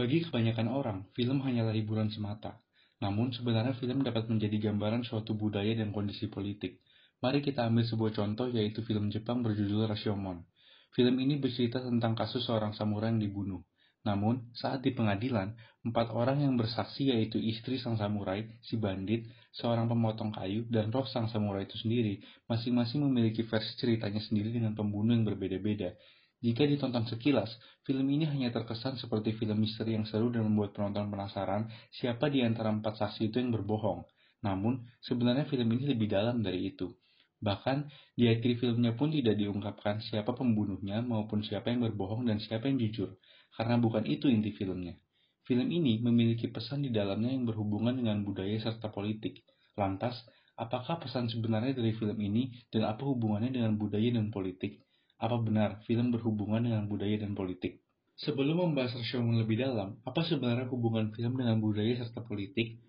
Bagi kebanyakan orang, film hanyalah hiburan semata. Namun, sebenarnya film dapat menjadi gambaran suatu budaya dan kondisi politik. Mari kita ambil sebuah contoh yaitu film Jepang berjudul Rashomon. Film ini bercerita tentang kasus seorang samurai yang dibunuh. Namun, saat di pengadilan, empat orang yang bersaksi yaitu istri sang samurai, si bandit, seorang pemotong kayu, dan roh sang samurai itu sendiri, masing-masing memiliki versi ceritanya sendiri dengan pembunuh yang berbeda-beda. Jika ditonton sekilas, film ini hanya terkesan seperti film misteri yang seru dan membuat penonton penasaran siapa di antara empat saksi itu yang berbohong. Namun, sebenarnya film ini lebih dalam dari itu. Bahkan, di akhir filmnya pun tidak diungkapkan siapa pembunuhnya maupun siapa yang berbohong dan siapa yang jujur, karena bukan itu inti filmnya. Film ini memiliki pesan di dalamnya yang berhubungan dengan budaya serta politik. Lantas, apakah pesan sebenarnya dari film ini dan apa hubungannya dengan budaya dan politik? Apa benar film berhubungan dengan budaya dan politik? Sebelum membahas Rashomon lebih dalam, apa sebenarnya hubungan film dengan budaya serta politik?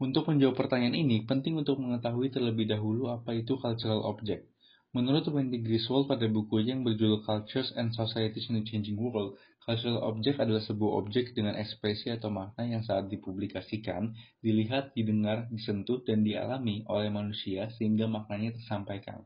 Untuk menjawab pertanyaan ini, penting untuk mengetahui terlebih dahulu apa itu cultural object. Menurut Wendy Griswold pada buku yang berjudul Cultures and Societies in a Changing World, cultural object adalah sebuah objek dengan ekspresi atau makna yang saat dipublikasikan, dilihat, didengar, disentuh, dan dialami oleh manusia sehingga maknanya tersampaikan.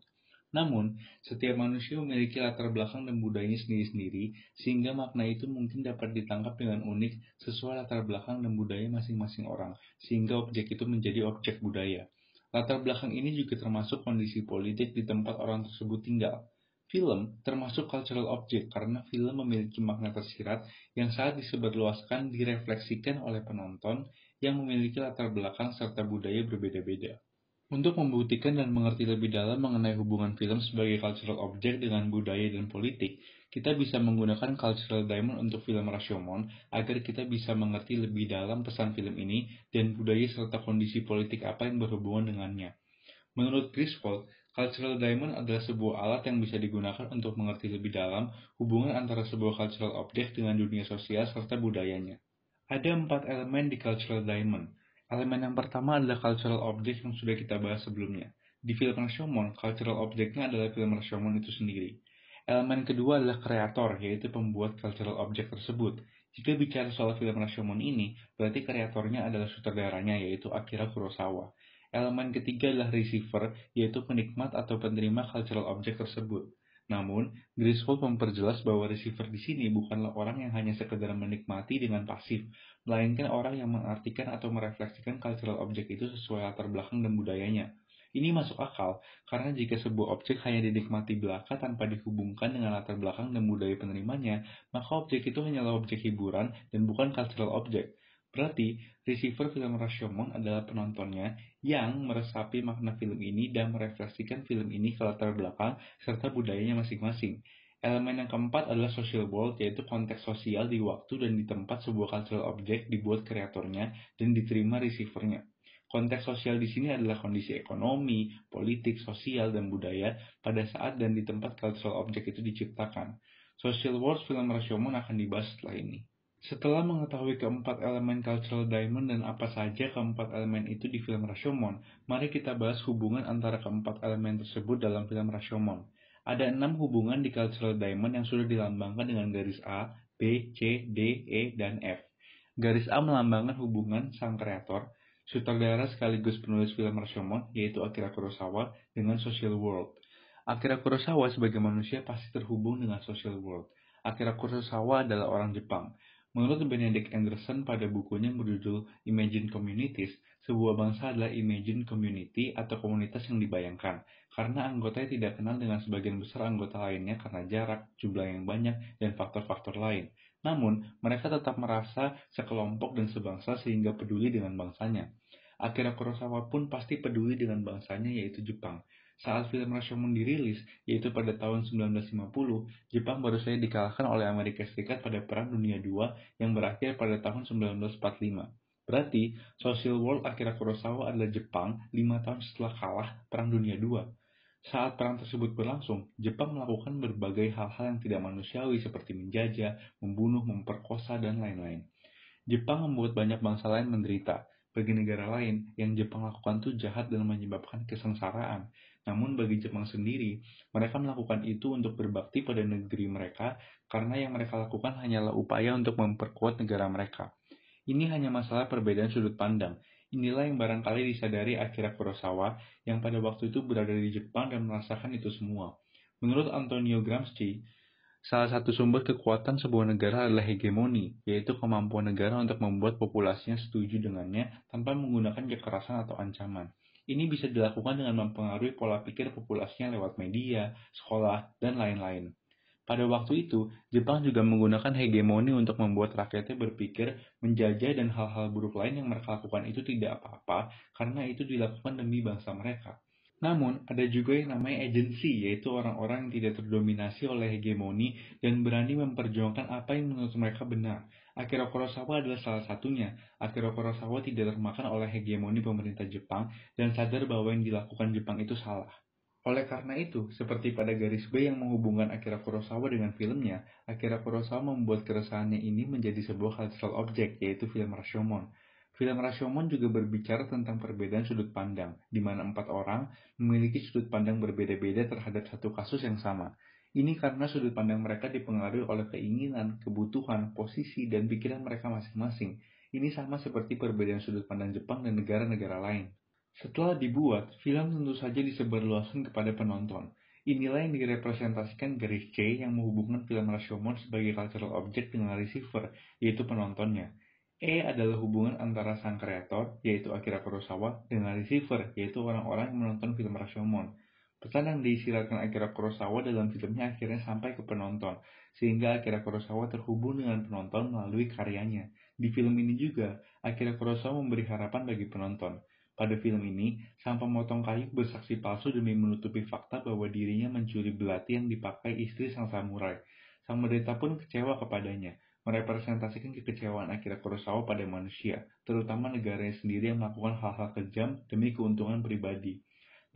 Namun, setiap manusia memiliki latar belakang dan budayanya sendiri-sendiri, sehingga makna itu mungkin dapat ditangkap dengan unik sesuai latar belakang dan budaya masing-masing orang, sehingga objek itu menjadi objek budaya. Latar belakang ini juga termasuk kondisi politik di tempat orang tersebut tinggal. Film termasuk cultural object karena film memiliki makna tersirat yang saat disebarluaskan direfleksikan oleh penonton yang memiliki latar belakang serta budaya berbeda-beda. Untuk membuktikan dan mengerti lebih dalam mengenai hubungan film sebagai cultural object dengan budaya dan politik, kita bisa menggunakan cultural diamond untuk film Rashomon agar kita bisa mengerti lebih dalam pesan film ini dan budaya serta kondisi politik apa yang berhubungan dengannya. Menurut Chris Paul, cultural diamond adalah sebuah alat yang bisa digunakan untuk mengerti lebih dalam hubungan antara sebuah cultural object dengan dunia sosial serta budayanya. Ada empat elemen di cultural diamond, Elemen yang pertama adalah cultural object yang sudah kita bahas sebelumnya. Di film Rashomon, cultural objectnya adalah film Rashomon itu sendiri. Elemen kedua adalah kreator, yaitu pembuat cultural object tersebut. Jika bicara soal film Rashomon ini, berarti kreatornya adalah sutradaranya, yaitu Akira Kurosawa. Elemen ketiga adalah receiver, yaitu penikmat atau penerima cultural object tersebut. Namun, Griswold memperjelas bahwa receiver di sini bukanlah orang yang hanya sekedar menikmati dengan pasif, melainkan orang yang mengartikan atau merefleksikan cultural objek itu sesuai latar belakang dan budayanya. Ini masuk akal, karena jika sebuah objek hanya dinikmati belaka tanpa dihubungkan dengan latar belakang dan budaya penerimanya, maka objek itu hanyalah objek hiburan dan bukan cultural object. Berarti, receiver film Rashomon adalah penontonnya yang meresapi makna film ini dan merefleksikan film ini ke latar belakang serta budayanya masing-masing. Elemen yang keempat adalah social world, yaitu konteks sosial di waktu dan di tempat sebuah cultural object dibuat kreatornya dan diterima receivernya. Konteks sosial di sini adalah kondisi ekonomi, politik, sosial, dan budaya pada saat dan di tempat cultural object itu diciptakan. Social World film Rashomon akan dibahas setelah ini. Setelah mengetahui keempat elemen cultural diamond dan apa saja keempat elemen itu di film Rashomon, mari kita bahas hubungan antara keempat elemen tersebut dalam film Rashomon. Ada enam hubungan di cultural diamond yang sudah dilambangkan dengan garis A, B, C, D, E, dan F. Garis A melambangkan hubungan sang kreator, sutradara sekaligus penulis film Rashomon, yaitu Akira Kurosawa, dengan social world. Akira Kurosawa sebagai manusia pasti terhubung dengan social world. Akira Kurosawa adalah orang Jepang. Menurut Benedict Anderson pada bukunya berjudul Imagine Communities, sebuah bangsa adalah imagine community atau komunitas yang dibayangkan, karena anggotanya tidak kenal dengan sebagian besar anggota lainnya karena jarak, jumlah yang banyak, dan faktor-faktor lain. Namun, mereka tetap merasa sekelompok dan sebangsa sehingga peduli dengan bangsanya. Akira Kurosawa pun pasti peduli dengan bangsanya yaitu Jepang. Saat film Rashomon dirilis, yaitu pada tahun 1950, Jepang baru saja dikalahkan oleh Amerika Serikat pada Perang Dunia II yang berakhir pada tahun 1945. Berarti, Social World Akira Kurosawa adalah Jepang 5 tahun setelah kalah Perang Dunia II. Saat perang tersebut berlangsung, Jepang melakukan berbagai hal-hal yang tidak manusiawi seperti menjajah, membunuh, memperkosa, dan lain-lain. Jepang membuat banyak bangsa lain menderita, bagi negara lain, yang Jepang lakukan itu jahat dan menyebabkan kesengsaraan. Namun bagi Jepang sendiri, mereka melakukan itu untuk berbakti pada negeri mereka karena yang mereka lakukan hanyalah upaya untuk memperkuat negara mereka. Ini hanya masalah perbedaan sudut pandang. Inilah yang barangkali disadari Akira Kurosawa yang pada waktu itu berada di Jepang dan merasakan itu semua. Menurut Antonio Gramsci, Salah satu sumber kekuatan sebuah negara adalah hegemoni, yaitu kemampuan negara untuk membuat populasinya setuju dengannya tanpa menggunakan kekerasan atau ancaman. Ini bisa dilakukan dengan mempengaruhi pola pikir populasinya lewat media, sekolah, dan lain-lain. Pada waktu itu, Jepang juga menggunakan hegemoni untuk membuat rakyatnya berpikir menjajah dan hal-hal buruk lain yang mereka lakukan itu tidak apa-apa karena itu dilakukan demi bangsa mereka. Namun, ada juga yang namanya agency, yaitu orang-orang yang tidak terdominasi oleh hegemoni dan berani memperjuangkan apa yang menurut mereka benar. Akira Kurosawa adalah salah satunya. Akira Kurosawa tidak termakan oleh hegemoni pemerintah Jepang dan sadar bahwa yang dilakukan Jepang itu salah. Oleh karena itu, seperti pada garis B yang menghubungkan Akira Kurosawa dengan filmnya, Akira Kurosawa membuat keresahannya ini menjadi sebuah cultural objek, yaitu film Rashomon. Film Rashomon juga berbicara tentang perbedaan sudut pandang, di mana empat orang memiliki sudut pandang berbeda-beda terhadap satu kasus yang sama. Ini karena sudut pandang mereka dipengaruhi oleh keinginan, kebutuhan, posisi, dan pikiran mereka masing-masing. Ini sama seperti perbedaan sudut pandang Jepang dan negara-negara lain. Setelah dibuat, film tentu saja disebarluaskan kepada penonton. Inilah yang direpresentasikan garis C yang menghubungkan film Rashomon sebagai cultural object dengan receiver, yaitu penontonnya. E adalah hubungan antara sang kreator, yaitu Akira Kurosawa, dengan receiver, yaitu orang-orang yang menonton film Rashomon. Pesan yang disiratkan Akira Kurosawa dalam filmnya akhirnya sampai ke penonton, sehingga Akira Kurosawa terhubung dengan penonton melalui karyanya. Di film ini juga, Akira Kurosawa memberi harapan bagi penonton. Pada film ini, sang pemotong kayu bersaksi palsu demi menutupi fakta bahwa dirinya mencuri belati yang dipakai istri sang samurai. Sang pendeta pun kecewa kepadanya merepresentasikan kekecewaan akhirnya Kurosawa pada manusia, terutama negaranya sendiri yang melakukan hal-hal kejam demi keuntungan pribadi.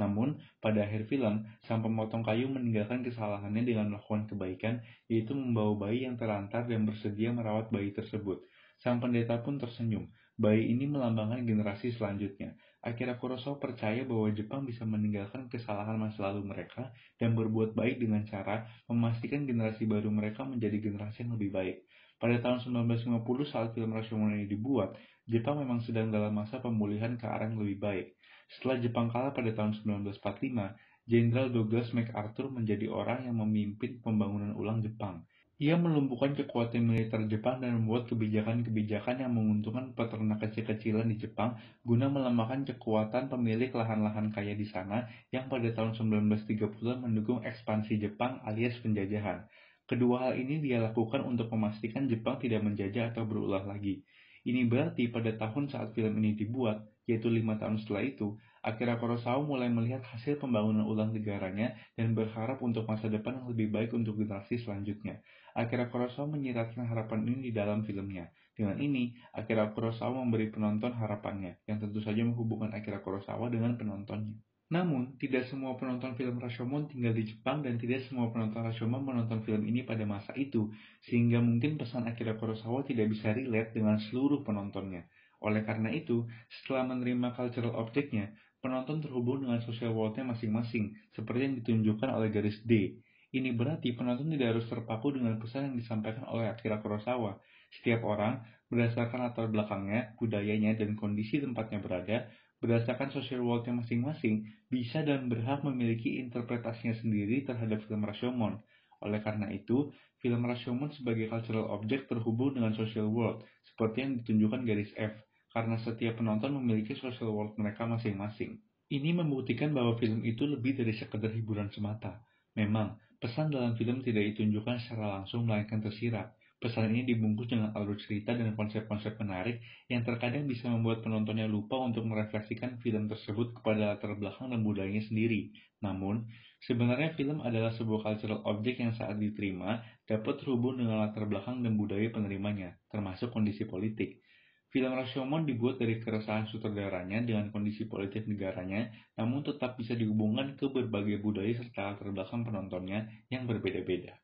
Namun, pada akhir film, sang pemotong kayu meninggalkan kesalahannya dengan melakukan kebaikan, yaitu membawa bayi yang terlantar dan bersedia merawat bayi tersebut. Sang pendeta pun tersenyum. Bayi ini melambangkan generasi selanjutnya. Akira Kurosawa percaya bahwa Jepang bisa meninggalkan kesalahan masa lalu mereka dan berbuat baik dengan cara memastikan generasi baru mereka menjadi generasi yang lebih baik. Pada tahun 1950 saat film Rashomon ini dibuat, Jepang memang sedang dalam masa pemulihan ke arah yang lebih baik. Setelah Jepang kalah pada tahun 1945, Jenderal Douglas MacArthur menjadi orang yang memimpin pembangunan ulang Jepang. Ia melumpuhkan kekuatan militer Jepang dan membuat kebijakan-kebijakan yang menguntungkan peternak kecil-kecilan di Jepang guna melemahkan kekuatan pemilik lahan-lahan kaya di sana yang pada tahun 1930 mendukung ekspansi Jepang alias penjajahan. Kedua hal ini dia lakukan untuk memastikan Jepang tidak menjajah atau berulah lagi. Ini berarti pada tahun saat film ini dibuat, yaitu lima tahun setelah itu, Akira Kurosawa mulai melihat hasil pembangunan ulang negaranya dan berharap untuk masa depan yang lebih baik untuk generasi selanjutnya. Akira Kurosawa menyiratkan harapan ini di dalam filmnya. Dengan ini, Akira Kurosawa memberi penonton harapannya, yang tentu saja menghubungkan Akira Kurosawa dengan penontonnya. Namun, tidak semua penonton film Rashomon tinggal di Jepang dan tidak semua penonton Rashomon menonton film ini pada masa itu, sehingga mungkin pesan Akira Kurosawa tidak bisa relate dengan seluruh penontonnya. Oleh karena itu, setelah menerima cultural objeknya, penonton terhubung dengan social worldnya masing-masing, seperti yang ditunjukkan oleh garis D. Ini berarti penonton tidak harus terpaku dengan pesan yang disampaikan oleh Akira Kurosawa. Setiap orang, berdasarkan latar belakangnya, budayanya, dan kondisi tempatnya berada, berdasarkan social yang masing-masing, bisa dan berhak memiliki interpretasinya sendiri terhadap film Rashomon. Oleh karena itu, film Rashomon sebagai cultural object terhubung dengan social world, seperti yang ditunjukkan garis F, karena setiap penonton memiliki social world mereka masing-masing. Ini membuktikan bahwa film itu lebih dari sekedar hiburan semata. Memang, pesan dalam film tidak ditunjukkan secara langsung melainkan tersirat, Pesan ini dibungkus dengan alur cerita dan konsep-konsep menarik yang terkadang bisa membuat penontonnya lupa untuk merefleksikan film tersebut kepada latar belakang dan budayanya sendiri. Namun, sebenarnya film adalah sebuah cultural objek yang saat diterima dapat terhubung dengan latar belakang dan budaya penerimanya, termasuk kondisi politik. Film Rashomon dibuat dari keresahan sutradaranya dengan kondisi politik negaranya, namun tetap bisa dihubungkan ke berbagai budaya serta latar belakang penontonnya yang berbeda-beda.